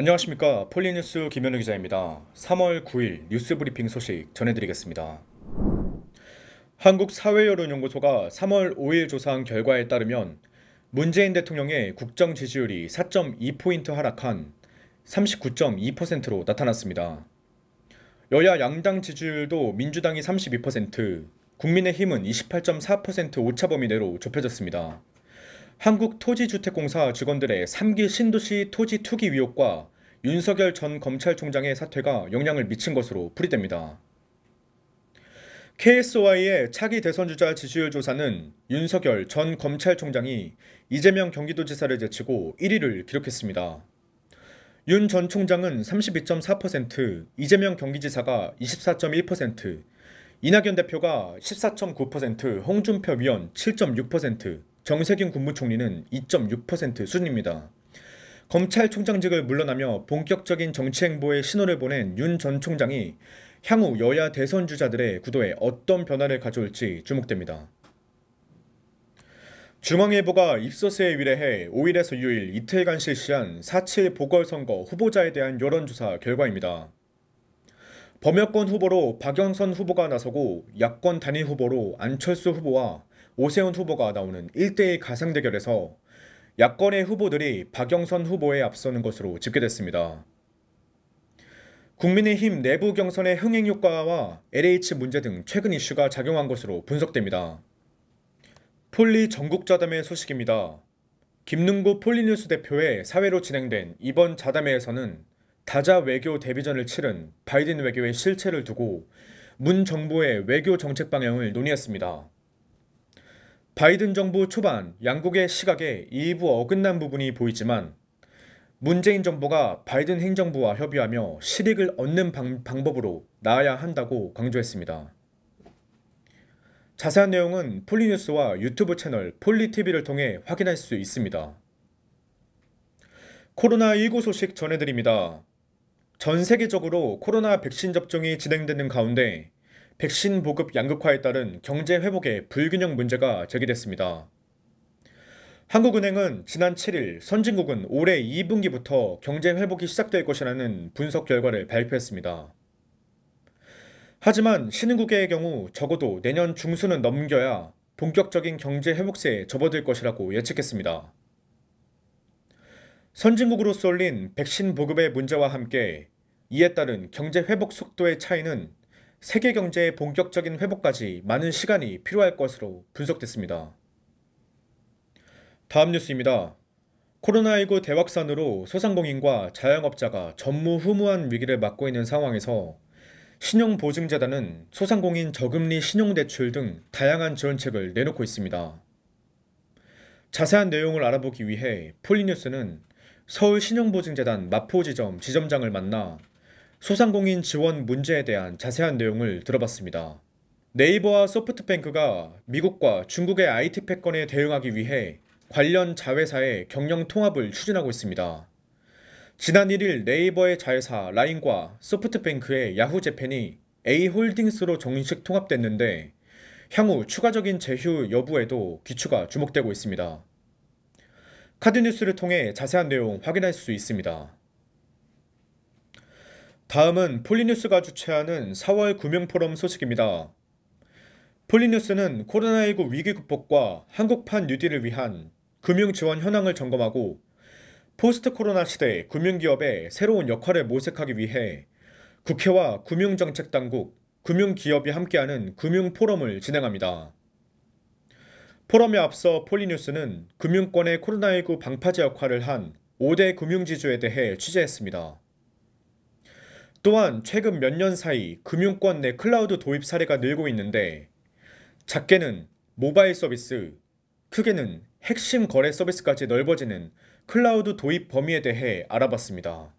안녕하십니까 폴리뉴스 김현우 기자입니다. 3월 9일 뉴스 브리핑 소식 전해드리겠습니다. 한국사회여론연구소가 3월 5일 조사한 결과에 따르면 문재인 대통령의 국정 지지율이 4.2포인트 하락한 39.2%로 나타났습니다. 여야 양당 지지율도 민주당이 32%, 국민의힘은 28.4% 오차범위 내로 좁혀졌습니다. 한국토지주택공사 직원들의 3기 신도시 토지 투기 의혹과 윤석열 전 검찰총장의 사퇴가 영향을 미친 것으로 풀이됩니다. KSY의 차기 대선주자 지지율 조사는 윤석열 전 검찰총장이 이재명 경기도지사를 제치고 1위를 기록했습니다. 윤 전 총장은 32.4%, 이재명 경기지사가 24.1%, 이낙연 대표가 14.9%, 홍준표 위원 7.6%, 정세균 국무총리는 2.6% 수준입니다. 검찰총장직을 물러나며 본격적인 정치행보의 신호를 보낸 윤 전 총장이 향후 여야 대선 주자들의 구도에 어떤 변화를 가져올지 주목됩니다. 중앙일보가 입소스에 위례해 5일에서 6일 이틀간 실시한 4.7 보궐선거 후보자에 대한 여론조사 결과입니다. 범여권 후보로 박영선 후보가 나서고 야권 단일 후보로 안철수 후보와 오세훈 후보가 나오는 1대1 가상 대결에서 야권의 후보들이 박영선 후보에 앞서는 것으로 집계됐습니다. 국민의힘 내부 경선의 흥행 효과와 LH 문제 등 최근 이슈가 작용한 것으로 분석됩니다. 폴리 전국자담회 소식입니다. 김능구 폴리뉴스 대표의 사회로 진행된 이번 자담회에서는 다자 외교 대비전을 치른 바이든 외교의 실체를 두고 문 정부의 외교 정책 방향을 논의했습니다. 바이든 정부 초반 양국의 시각에 일부 어긋난 부분이 보이지만 문재인 정부가 바이든 행정부와 협의하며 실익을 얻는 방, 법으로 나아야 한다고 강조했습니다. 자세한 내용은 폴리뉴스와 유튜브 채널 폴리TV를 통해 확인할 수 있습니다. 코로나19 소식 전해드립니다. 전 세계적으로 코로나 백신 접종이 진행되는 가운데 백신 보급 양극화에 따른 경제 회복의 불균형 문제가 제기됐습니다. 한국은행은 지난 7일 선진국은 올해 2분기부터 경제 회복이 시작될 것이라는 분석 결과를 발표했습니다. 하지만 신흥국의 경우 적어도 내년 중순은 넘겨야 본격적인 경제 회복세에 접어들 것이라고 예측했습니다. 선진국으로 쏠린 백신 보급의 문제와 함께 이에 따른 경제 회복 속도의 차이는 세계 경제의 본격적인 회복까지 많은 시간이 필요할 것으로 분석됐습니다. 다음 뉴스입니다. 코로나19 대확산으로 소상공인과 자영업자가 전무후무한 위기를 맞고 있는 상황에서 신용보증재단은 소상공인 저금리 신용대출 등 다양한 지원책을 내놓고 있습니다. 자세한 내용을 알아보기 위해 폴리뉴스는 서울신용보증재단 마포지점 지점장을 만나 소상공인 지원 문제에 대한 자세한 내용을 들어봤습니다. 네이버와 소프트뱅크가 미국과 중국의 IT 패권에 대응하기 위해 관련 자회사의 경영 통합을 추진하고 있습니다. 지난 1일 네이버의 자회사 라인과 소프트뱅크의 야후 재팬이 A홀딩스로 정식 통합됐는데 향후 추가적인 제휴 여부에도 기추가 주목되고 있습니다. 카드뉴스를 통해 자세한 내용 확인할 수 있습니다. 다음은 폴리뉴스가 주최하는 4월 구명포럼 소식입니다. 폴리뉴스는 코로나19 위기 극복과 한국판 뉴딜을 위한 금융 지원 현황을 점검하고 포스트 코로나 시대 금융기업의 새로운 역할을 모색하기 위해 국회와 금융정책당국, 금융기업이 함께하는 금융포럼을 진행합니다. 포럼에 앞서 폴리뉴스는 금융권의 코로나19 방파제 역할을 한 5대 금융지주에 대해 취재했습니다. 또한 최근 몇 년 사이 금융권 내 클라우드 도입 사례가 늘고 있는데 작게는 모바일 서비스, 크게는 핵심 거래 서비스까지 넓어지는 클라우드 도입 범위에 대해 알아봤습니다.